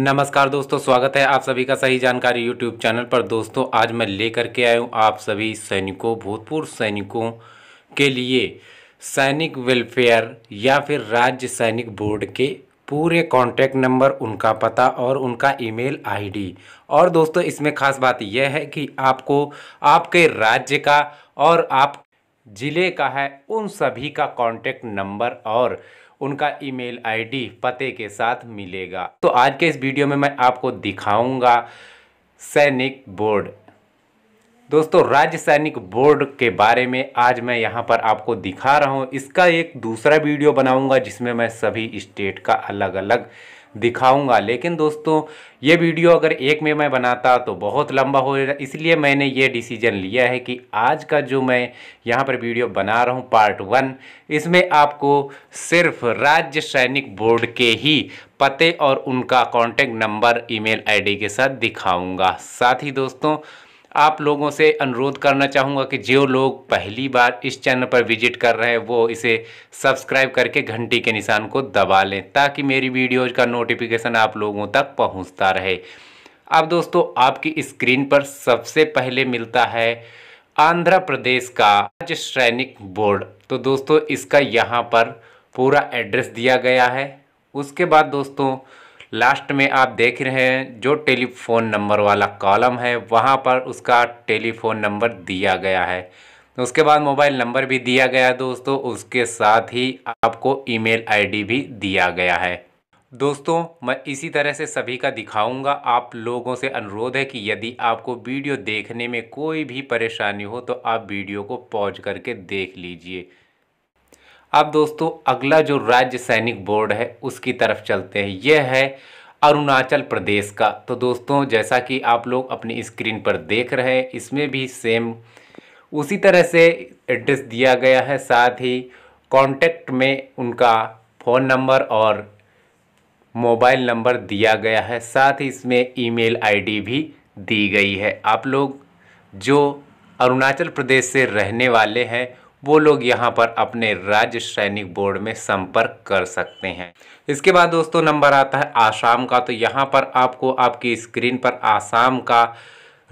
नमस्कार दोस्तों स्वागत है आप सभी का सही जानकारी यूट्यूब चैनल पर दोस्तों आज मैं लेकर के आया हूँ आप सभी सैनिकों भूतपूर्व सैनिकों के लिए सैनिक वेलफेयर या फिर राज्य सैनिक बोर्ड के पूरे कॉन्टैक्ट नंबर उनका पता और उनका ईमेल आईडी और दोस्तों इसमें खास बात यह है कि आपको आपके राज्य का और आप ज़िले का है उन सभी का कॉन्टैक्ट नंबर और उनका ईमेल आईडी पते के साथ मिलेगा तो आज के इस वीडियो में मैं आपको दिखाऊंगा सैनिक बोर्ड दोस्तों राज्य सैनिक बोर्ड के बारे में आज मैं यहां पर आपको दिखा रहा हूं इसका एक दूसरा वीडियो बनाऊंगा जिसमें मैं सभी स्टेट का अलग अलग दिखाऊंगा लेकिन दोस्तों ये वीडियो अगर एक में मैं बनाता तो बहुत लंबा हो जाता इसलिए मैंने ये डिसीजन लिया है कि आज का जो मैं यहाँ पर वीडियो बना रहा हूँ पार्ट वन इसमें आपको सिर्फ राज्य सैनिक बोर्ड के ही पते और उनका कॉन्टैक्ट नंबर ईमेल आईडी के साथ दिखाऊंगा साथ ही दोस्तों आप लोगों से अनुरोध करना चाहूँगा कि जो लोग पहली बार इस चैनल पर विजिट कर रहे हैं वो इसे सब्सक्राइब करके घंटी के निशान को दबा लें ताकि मेरी वीडियोज़ का नोटिफिकेशन आप लोगों तक पहुँचता रहे अब दोस्तों आपकी स्क्रीन पर सबसे पहले मिलता है आंध्र प्रदेश का राज्य सैनिक बोर्ड तो दोस्तों इसका यहाँ पर पूरा एड्रेस दिया गया है उसके बाद दोस्तों लास्ट में आप देख रहे हैं जो टेलीफोन नंबर वाला कॉलम है वहाँ पर उसका टेलीफोन नंबर दिया गया है उसके बाद मोबाइल नंबर भी दिया गया है दोस्तों उसके साथ ही आपको ईमेल आईडी भी दिया गया है दोस्तों मैं इसी तरह से सभी का दिखाऊंगा आप लोगों से अनुरोध है कि यदि आपको वीडियो देखने में कोई भी परेशानी हो तो आप वीडियो को पॉज करके देख लीजिए अब दोस्तों अगला जो राज्य सैनिक बोर्ड है उसकी तरफ चलते हैं यह है अरुणाचल प्रदेश का तो दोस्तों जैसा कि आप लोग अपनी स्क्रीन पर देख रहे हैं इसमें भी सेम उसी तरह से एड्रेस दिया गया है साथ ही कांटेक्ट में उनका फ़ोन नंबर और मोबाइल नंबर दिया गया है साथ ही इसमें ईमेल आईडी भी दी गई है आप लोग जो अरुणाचल प्रदेश से रहने वाले हैं वो लोग यहाँ पर अपने राज्य सैनिक बोर्ड में संपर्क कर सकते हैं इसके बाद दोस्तों नंबर आता है आसाम का तो यहाँ पर आपको आपकी स्क्रीन पर आसाम का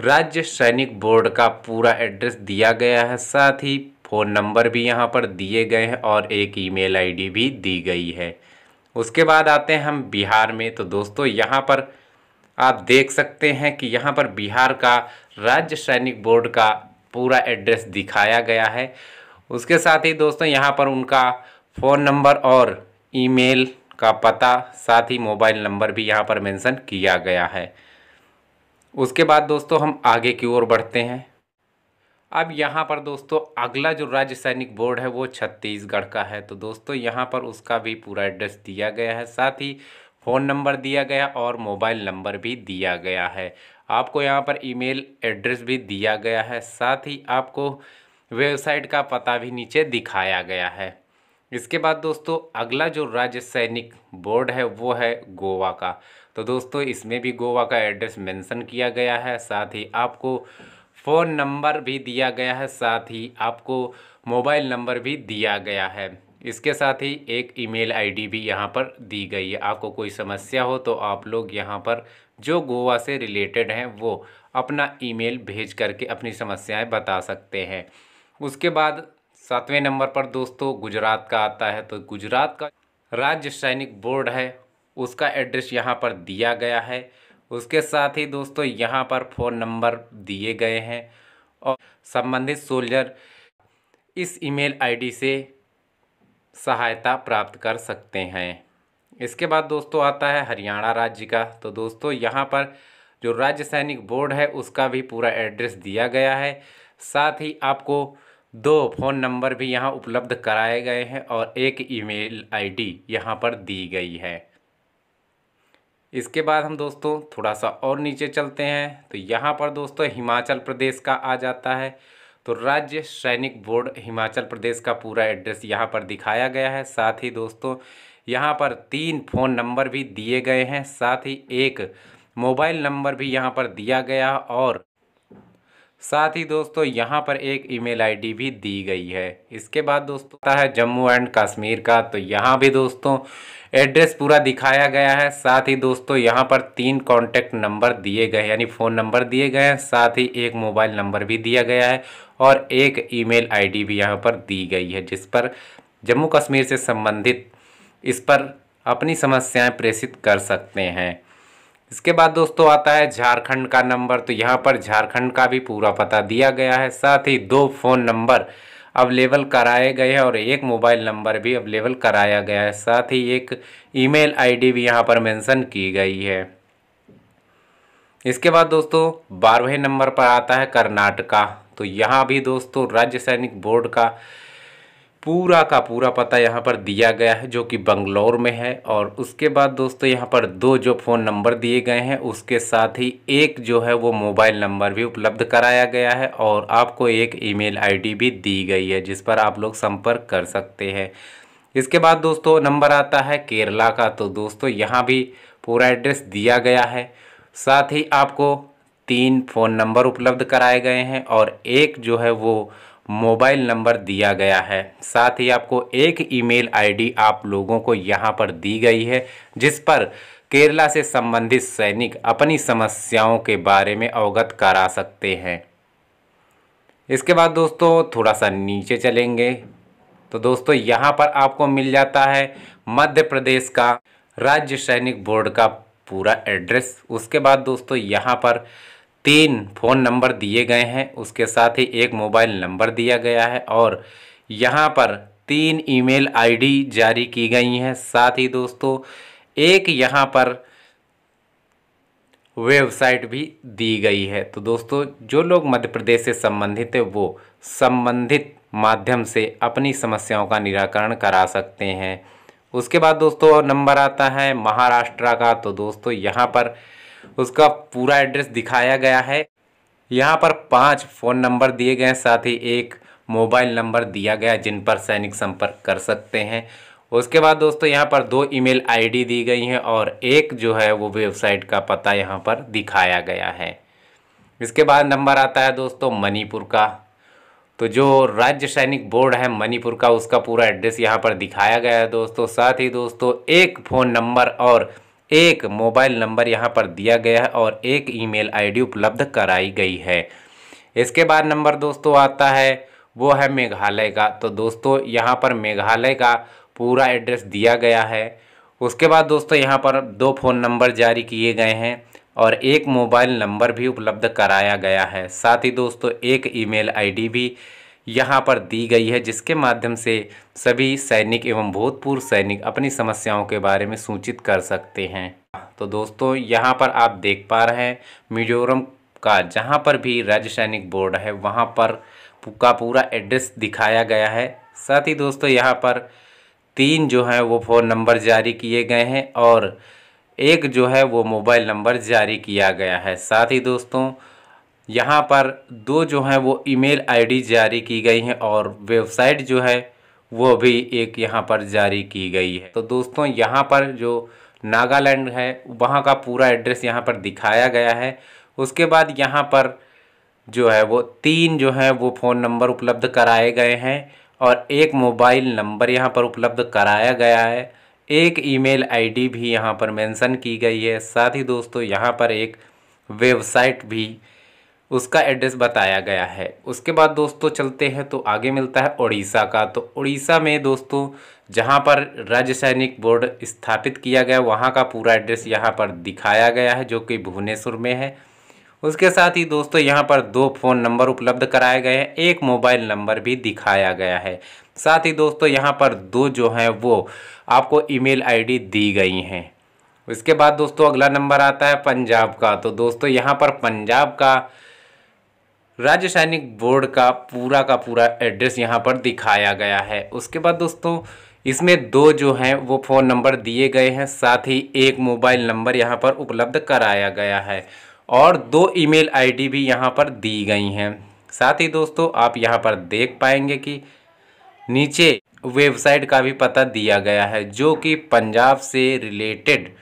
राज्य सैनिक बोर्ड का पूरा एड्रेस दिया गया है साथ ही फ़ोन नंबर भी यहाँ पर दिए गए हैं और एक ईमेल आईडी भी दी गई है उसके बाद आते हैं हम बिहार में तो दोस्तों यहाँ पर आप देख सकते हैं कि यहाँ पर बिहार का राज्य सैनिक बोर्ड का पूरा एड्रेस दिखाया गया है उसके साथ ही दोस्तों यहाँ पर उनका फ़ोन नंबर और ईमेल का पता साथ ही मोबाइल नंबर भी यहाँ पर मेंशन किया गया है उसके बाद दोस्तों हम आगे की ओर बढ़ते हैं अब यहाँ पर दोस्तों अगला जो राज्य सैनिक बोर्ड है वो छत्तीसगढ़ का है तो दोस्तों यहाँ पर उसका भी पूरा एड्रेस दिया गया है साथ ही फ़ोन नंबर दिया गया और मोबाइल नंबर भी दिया गया है आपको यहाँ पर ईमेल एड्रेस भी दिया गया है साथ ही आपको वेबसाइट का पता भी नीचे दिखाया गया है इसके बाद दोस्तों अगला जो राज्य सैनिक बोर्ड है वो है गोवा का तो दोस्तों इसमें भी गोवा का एड्रेस मेंशन किया गया है साथ ही आपको फ़ोन नंबर भी दिया गया है साथ ही आपको मोबाइल नंबर भी दिया गया है इसके साथ ही एक ईमेल आईडी भी यहाँ पर दी गई है आपको कोई समस्या हो तो आप लोग यहाँ पर जो गोवा से रिलेटेड हैं वो अपना ईमेल भेज करके अपनी समस्याएं बता सकते हैं उसके बाद सातवें नंबर पर दोस्तों गुजरात का आता है तो गुजरात का राज्य सैनिक बोर्ड है उसका एड्रेस यहाँ पर दिया गया है उसके साथ ही दोस्तों यहाँ पर फ़ोन नंबर दिए गए हैं और संबंधित सोल्जर इस ईमेल आईडी से सहायता प्राप्त कर सकते हैं इसके बाद दोस्तों आता है हरियाणा राज्य का तो दोस्तों यहाँ पर जो राज्य सैनिक बोर्ड है उसका भी पूरा एड्रेस दिया गया है साथ ही आपको दो फ़ोन नंबर भी यहाँ उपलब्ध कराए गए हैं और एक ईमेल आईडी यहाँ पर दी गई है इसके बाद हम दोस्तों थोड़ा सा और नीचे चलते हैं तो यहाँ पर दोस्तों हिमाचल प्रदेश का आ जाता है तो राज्य सैनिक बोर्ड हिमाचल प्रदेश का पूरा एड्रेस यहाँ पर दिखाया गया है साथ ही दोस्तों यहाँ पर तीन फ़ोन नंबर भी दिए गए हैं साथ ही एक मोबाइल नंबर भी यहाँ पर दिया गया और साथ ही दोस्तों यहाँ पर एक ईमेल आईडी भी दी गई है इसके बाद दोस्तों है जम्मू एंड कश्मीर का तो यहाँ भी दोस्तों एड्रेस पूरा दिखाया गया है साथ ही दोस्तों यहाँ पर तीन कॉन्टैक्ट नंबर दिए गए यानी फ़ोन नंबर दिए गए हैं साथ ही एक मोबाइल नंबर भी दिया गया है और एक ईमेल आईडी भी यहाँ पर दी गई है जिस पर जम्मू कश्मीर से संबंधित इस पर अपनी समस्याएँ प्रेषित कर सकते हैं इसके बाद दोस्तों आता है झारखंड का नंबर तो यहाँ पर झारखंड का भी पूरा पता दिया गया है साथ ही दो फ़ोन नंबर अवेलेबल कराए गए हैं और एक मोबाइल नंबर भी अवेलेबल कराया गया है साथ ही एक ईमेल आईडी भी यहाँ पर मेंशन की गई है इसके बाद दोस्तों बारहवें नंबर पर आता है कर्नाटका तो यहाँ भी दोस्तों राज्य सैनिक बोर्ड का पूरा का पूरा पता यहाँ पर दिया गया है जो कि बंगलौर में है और उसके बाद दोस्तों यहाँ पर दो जो फ़ोन नंबर दिए गए हैं उसके साथ ही एक जो है वो मोबाइल नंबर भी उपलब्ध कराया गया है और आपको एक ईमेल आईडी भी दी गई है जिस पर आप लोग संपर्क कर सकते हैं इसके बाद दोस्तों नंबर आता है केरला का तो दोस्तों यहाँ भी पूरा एड्रेस दिया गया है साथ ही आपको तीन फ़ोन नंबर उपलब्ध कराए गए हैं और एक जो है वो मोबाइल नंबर दिया गया है साथ ही आपको एक ईमेल आईडी आप लोगों को यहाँ पर दी गई है जिस पर केरला से संबंधित सैनिक अपनी समस्याओं के बारे में अवगत करा सकते हैं इसके बाद दोस्तों थोड़ा सा नीचे चलेंगे तो दोस्तों यहाँ पर आपको मिल जाता है मध्य प्रदेश का राज्य सैनिक बोर्ड का पूरा एड्रेस उसके बाद दोस्तों यहाँ पर तीन फ़ोन नंबर दिए गए हैं उसके साथ ही एक मोबाइल नंबर दिया गया है और यहाँ पर तीन ईमेल आईडी जारी की गई हैं साथ ही दोस्तों एक यहाँ पर वेबसाइट भी दी गई है तो दोस्तों जो लोग मध्य प्रदेश से संबंधित है वो संबंधित माध्यम से अपनी समस्याओं का निराकरण करा सकते हैं उसके बाद दोस्तों नंबर आता है महाराष्ट्र का तो दोस्तों यहाँ पर उसका पूरा एड्रेस दिखाया गया है यहाँ पर पांच फ़ोन नंबर दिए गए हैं साथ ही एक मोबाइल नंबर दिया गया जिन पर सैनिक संपर्क कर सकते हैं उसके बाद दोस्तों यहाँ पर दो ईमेल आईडी दी गई हैं और एक जो है वो वेबसाइट का पता यहाँ पर दिखाया गया है इसके बाद नंबर आता है दोस्तों मणिपुर का तो जो राज्य सैनिक बोर्ड है मणिपुर का उसका पूरा एड्रेस यहाँ पर दिखाया गया है दोस्तों साथ ही दोस्तों एक फ़ोन नंबर और एक मोबाइल नंबर यहाँ पर दिया गया है और एक ईमेल आईडी उपलब्ध कराई गई है इसके बाद नंबर दोस्तों आता है वो है मेघालय का तो दोस्तों यहाँ पर मेघालय का पूरा एड्रेस दिया गया है उसके बाद दोस्तों यहाँ पर दो फ़ोन नंबर जारी किए गए हैं और एक मोबाइल नंबर भी उपलब्ध कराया गया है साथ ही दोस्तों एक ईमेल आईडी भी यहाँ पर दी गई है जिसके माध्यम से सभी सैनिक एवं भूतपूर्व सैनिक अपनी समस्याओं के बारे में सूचित कर सकते हैं तो दोस्तों यहाँ पर आप देख पा रहे हैं मिजोरम का जहाँ पर भी राज्य सैनिक बोर्ड है वहाँ पर का पूरा एड्रेस दिखाया गया है साथ ही दोस्तों यहाँ पर तीन जो है वो फ़ोन नंबर जारी किए गए हैं और एक जो है वो मोबाइल नंबर जारी किया गया है साथ ही दोस्तों यहाँ पर दो जो हैं वो ईमेल आईडी जारी की गई हैं और वेबसाइट जो है वो भी एक यहाँ पर जारी की गई है तो दोस्तों यहाँ पर जो नागालैंड है वहाँ का पूरा एड्रेस यहाँ पर दिखाया गया है उसके बाद यहाँ पर जो है वो तीन जो है वो फ़ोन नंबर उपलब्ध कराए गए हैं और एक मोबाइल नंबर यहाँ पर उपलब्ध कराया गया है एक ईमेल आईडी भी यहाँ पर मेंशन की गई है साथ ही दोस्तों यहाँ पर एक वेबसाइट भी उसका एड्रेस बताया गया है उसके बाद दोस्तों चलते हैं तो आगे मिलता है उड़ीसा का तो उड़ीसा में दोस्तों जहां पर राज्य सैनिक बोर्ड स्थापित किया गया वहां का पूरा एड्रेस यहां पर दिखाया गया है जो कि भुवनेश्वर में है उसके साथ ही दोस्तों यहाँ पर दो फ़ोन नंबर उपलब्ध कराए गए हैं एक मोबाइल नंबर भी दिखाया गया है साथ ही दोस्तों यहाँ पर दो जो हैं वो आपको ईमेल आईडी दी गई हैं उसके बाद दोस्तों अगला नंबर आता है पंजाब का तो दोस्तों यहाँ पर पंजाब का राज्य सैनिक बोर्ड का पूरा का पूरा एड्रेस यहाँ पर दिखाया गया है उसके बाद दोस्तों इसमें दो जो हैं वो फ़ोन नंबर दिए गए हैं साथ ही एक मोबाइल नंबर यहाँ पर उपलब्ध कराया गया है और दो ईमेल आईडी भी यहाँ पर दी गई हैं साथ ही दोस्तों आप यहाँ पर देख पाएंगे कि नीचे वेबसाइट का भी पता दिया गया है जो कि पंजाब से रिलेटेड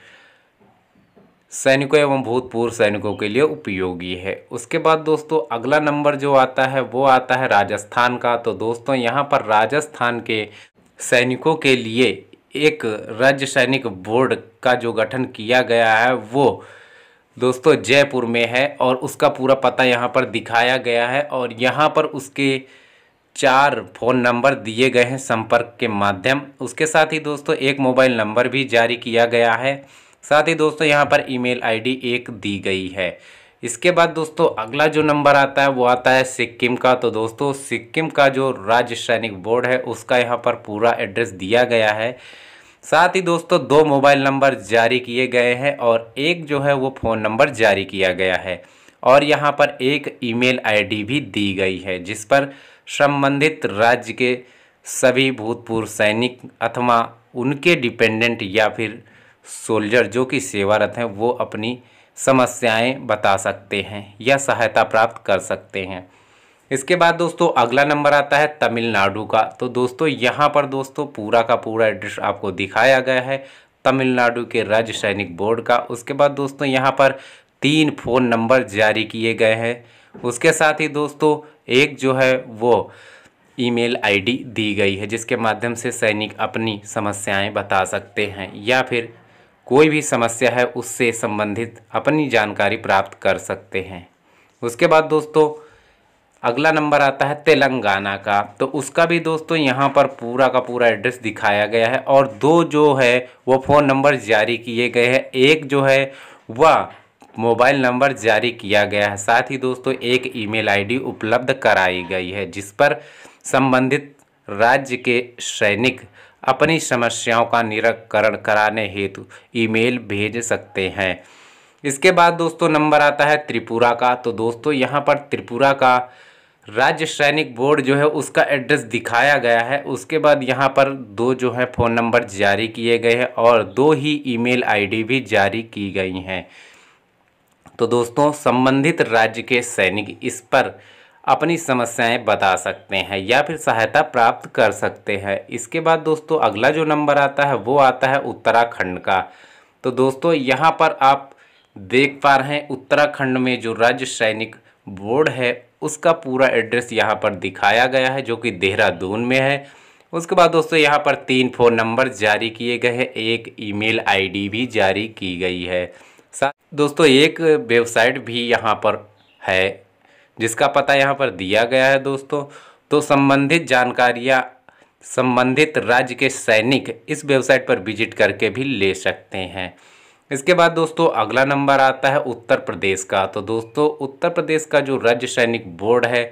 सैनिकों एवं भूतपूर्व सैनिकों के लिए उपयोगी है उसके बाद दोस्तों अगला नंबर जो आता है वो आता है राजस्थान का तो दोस्तों यहाँ पर राजस्थान के सैनिकों के लिए एक राज्य सैनिक बोर्ड का जो गठन किया गया है वो दोस्तों जयपुर में है और उसका पूरा पता यहाँ पर दिखाया गया है और यहाँ पर उसके चार फ़ोन नंबर दिए गए हैं संपर्क के माध्यम उसके साथ ही दोस्तों एक मोबाइल नंबर भी जारी किया गया है साथ ही दोस्तों यहाँ पर ईमेल आईडी एक दी गई है इसके बाद दोस्तों अगला जो नंबर आता है वो आता है सिक्किम का तो दोस्तों सिक्किम का जो राज्य सैनिक बोर्ड है उसका यहाँ पर पूरा एड्रेस दिया गया है साथ ही दोस्तों दो मोबाइल नंबर जारी किए गए हैं और एक जो है वो फ़ोन नंबर जारी किया गया है और यहाँ पर एक ईमेल आईडी भी दी गई है जिस पर संबंधित राज्य के सभी भूतपूर्व सैनिक अथवा उनके डिपेंडेंट या फिर सोल्जर जो कि सेवारत हैं वो अपनी समस्याएं बता सकते हैं या सहायता प्राप्त कर सकते हैं इसके बाद दोस्तों अगला नंबर आता है तमिलनाडु का तो दोस्तों यहाँ पर दोस्तों पूरा का पूरा एड्रेस आपको दिखाया गया है तमिलनाडु के राज्य सैनिक बोर्ड का उसके बाद दोस्तों यहाँ पर तीन फ़ोन नंबर जारी किए गए हैं उसके साथ ही दोस्तों एक जो है वो ईमेल आईडी दी गई है जिसके माध्यम से सैनिक अपनी समस्याएं बता सकते हैं या फिर कोई भी समस्या है उससे संबंधित अपनी जानकारी प्राप्त कर सकते हैं उसके बाद दोस्तों अगला नंबर आता है तेलंगाना का तो उसका भी दोस्तों यहाँ पर पूरा का पूरा एड्रेस दिखाया गया है और दो जो है वो फ़ोन नंबर जारी किए गए हैं एक जो है वह मोबाइल नंबर जारी किया गया है साथ ही दोस्तों एक ईमेल आईडी उपलब्ध कराई गई है जिस पर संबंधित राज्य के सैनिक अपनी समस्याओं का निराकरण कराने हेतु ईमेल भेज सकते हैं इसके बाद दोस्तों नंबर आता है त्रिपुरा का तो दोस्तों यहाँ पर त्रिपुरा का राज्य सैनिक बोर्ड जो है उसका एड्रेस दिखाया गया है उसके बाद यहाँ पर दो जो है फ़ोन नंबर जारी किए गए हैं और दो ही ईमेल आईडी भी जारी की गई हैं तो दोस्तों संबंधित राज्य के सैनिक इस पर अपनी समस्याएं बता सकते हैं या फिर सहायता प्राप्त कर सकते हैं इसके बाद दोस्तों अगला जो नंबर आता है वो आता है उत्तराखंड का तो दोस्तों यहाँ पर आप देख पा रहे हैं उत्तराखंड में जो राज्य सैनिक बोर्ड है उसका पूरा एड्रेस यहाँ पर दिखाया गया है जो कि देहरादून में है उसके बाद दोस्तों यहाँ पर तीन फ़ोन नंबर जारी किए गए हैं एक ईमेल आईडी भी जारी की गई है दोस्तों एक वेबसाइट भी यहाँ पर है जिसका पता यहाँ पर दिया गया है दोस्तों तो संबंधित जानकारियाँ संबंधित राज्य के सैनिक इस वेबसाइट पर विजिट करके भी ले सकते हैं इसके बाद दोस्तों अगला नंबर आता है उत्तर प्रदेश का तो दोस्तों उत्तर प्रदेश का जो राज्य सैनिक बोर्ड है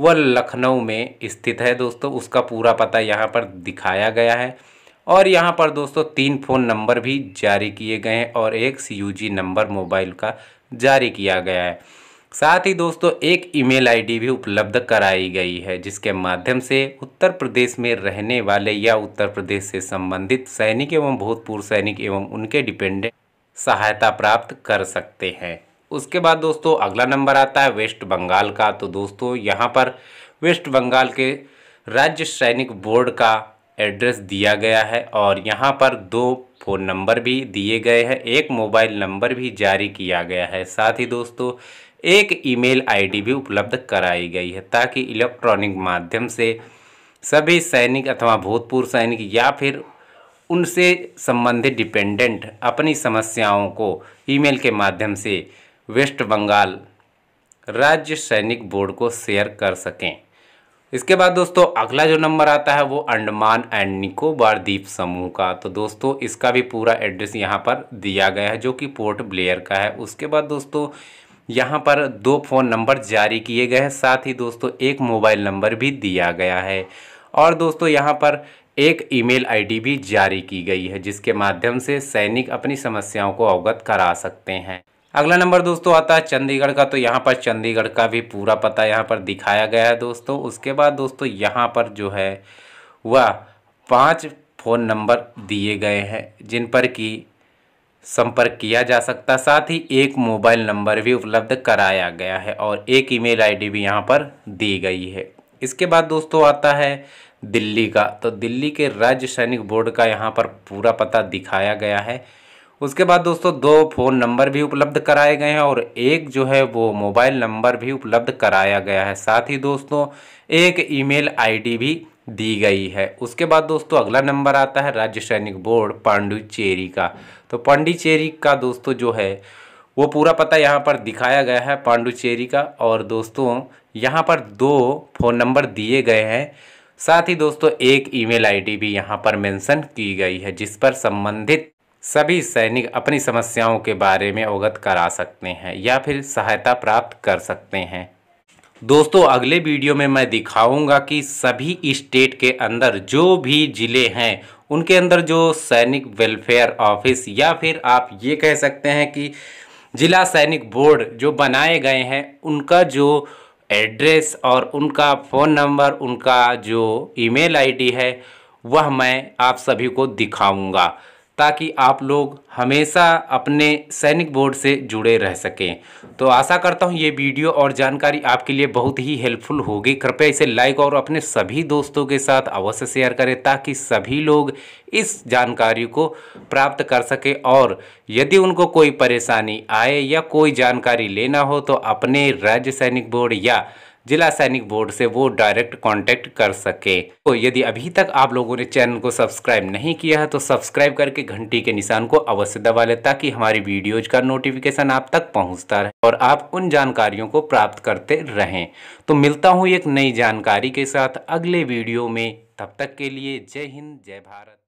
वह लखनऊ में स्थित है दोस्तों उसका पूरा पता यहाँ पर दिखाया गया है और यहाँ पर दोस्तों तीन फ़ोन नंबर भी जारी किए गए हैं और एक सी नंबर मोबाइल का जारी किया गया है साथ ही दोस्तों एक ईमेल आईडी भी उपलब्ध कराई गई है जिसके माध्यम से उत्तर प्रदेश में रहने वाले या उत्तर प्रदेश से संबंधित सैनिक एवं भूतपूर्व सैनिक एवं उनके डिपेंडेंट सहायता प्राप्त कर सकते हैं उसके बाद दोस्तों अगला नंबर आता है वेस्ट बंगाल का तो दोस्तों यहाँ पर वेस्ट बंगाल के राज्य सैनिक बोर्ड का एड्रेस दिया गया है और यहाँ पर दो फ़ोन नंबर भी दिए गए हैं एक मोबाइल नंबर भी जारी किया गया है साथ ही दोस्तों एक ईमेल आईडी भी उपलब्ध कराई गई है ताकि इलेक्ट्रॉनिक माध्यम से सभी सैनिक अथवा भूतपूर्व सैनिक या फिर उनसे संबंधित डिपेंडेंट अपनी समस्याओं को ईमेल के माध्यम से वेस्ट बंगाल राज्य सैनिक बोर्ड को शेयर कर सकें इसके बाद दोस्तों अगला जो नंबर आता है वो अंडमान एंड निकोबार द्वीप समूह का तो दोस्तों इसका भी पूरा एड्रेस यहाँ पर दिया गया है जो कि पोर्ट ब्लेयर का है उसके बाद दोस्तों यहाँ पर दो फ़ोन नंबर जारी किए गए हैं साथ ही दोस्तों एक मोबाइल नंबर भी दिया गया है और दोस्तों यहाँ पर एक ईमेल आईडी भी जारी की गई है जिसके माध्यम से सैनिक अपनी समस्याओं को अवगत करा सकते हैं अगला नंबर दोस्तों आता है चंडीगढ़ का तो यहाँ पर चंडीगढ़ का भी पूरा पता यहाँ पर दिखाया गया है दोस्तों उसके बाद दोस्तों यहाँ पर जो है वह पाँच फ़ोन नंबर दिए गए हैं जिन पर कि संपर्क किया जा सकता साथ ही एक मोबाइल नंबर भी उपलब्ध कराया गया है और एक ईमेल आईडी भी यहाँ पर दी गई है इसके बाद दोस्तों आता है दिल्ली का तो दिल्ली के राज्य सैनिक बोर्ड का यहाँ पर पूरा पता दिखाया गया है उसके बाद दोस्तों दो फ़ोन नंबर भी उपलब्ध कराए गए हैं और एक जो है वो मोबाइल नंबर भी उपलब्ध कराया गया है साथ ही दोस्तों एक ईमेल आईडी भी दी गई है उसके बाद दोस्तों अगला नंबर आता है राज्य सैनिक बोर्ड पांडुचेरी का तो पांडिचेरी का दोस्तों जो है वो पूरा पता यहाँ पर दिखाया गया है पांडुचेरी का और दोस्तों यहाँ पर दो फ़ोन नंबर दिए गए हैं साथ ही दोस्तों एक ईमेल आईडी भी यहाँ पर मेंशन की गई है जिस पर संबंधित सभी सैनिक अपनी समस्याओं के बारे में अवगत करा सकते हैं या फिर सहायता प्राप्त कर सकते हैं दोस्तों अगले वीडियो में मैं दिखाऊंगा कि सभी स्टेट के अंदर जो भी ज़िले हैं उनके अंदर जो सैनिक वेलफेयर ऑफिस या फिर आप ये कह सकते हैं कि जिला सैनिक बोर्ड जो बनाए गए हैं उनका जो एड्रेस और उनका फ़ोन नंबर उनका जो ईमेल आईडी है वह मैं आप सभी को दिखाऊंगा ताकि आप लोग हमेशा अपने सैनिक बोर्ड से जुड़े रह सकें तो आशा करता हूं ये वीडियो और जानकारी आपके लिए बहुत ही हेल्पफुल होगी कृपया इसे लाइक और अपने सभी दोस्तों के साथ अवश्य शेयर करें ताकि सभी लोग इस जानकारी को प्राप्त कर सकें और यदि उनको कोई परेशानी आए या कोई जानकारी लेना हो तो अपने राज्य सैनिक बोर्ड या जिला सैनिक बोर्ड से वो डायरेक्ट कांटेक्ट कर सके तो यदि अभी तक आप लोगों ने चैनल को सब्सक्राइब नहीं किया है तो सब्सक्राइब करके घंटी के निशान को अवश्य दबा ले ताकि हमारी वीडियोज का नोटिफिकेशन आप तक पहुंचता रहे और आप उन जानकारियों को प्राप्त करते रहें तो मिलता हूँ एक नई जानकारी के साथ अगले वीडियो में तब तक के लिए जय हिंद जय भारत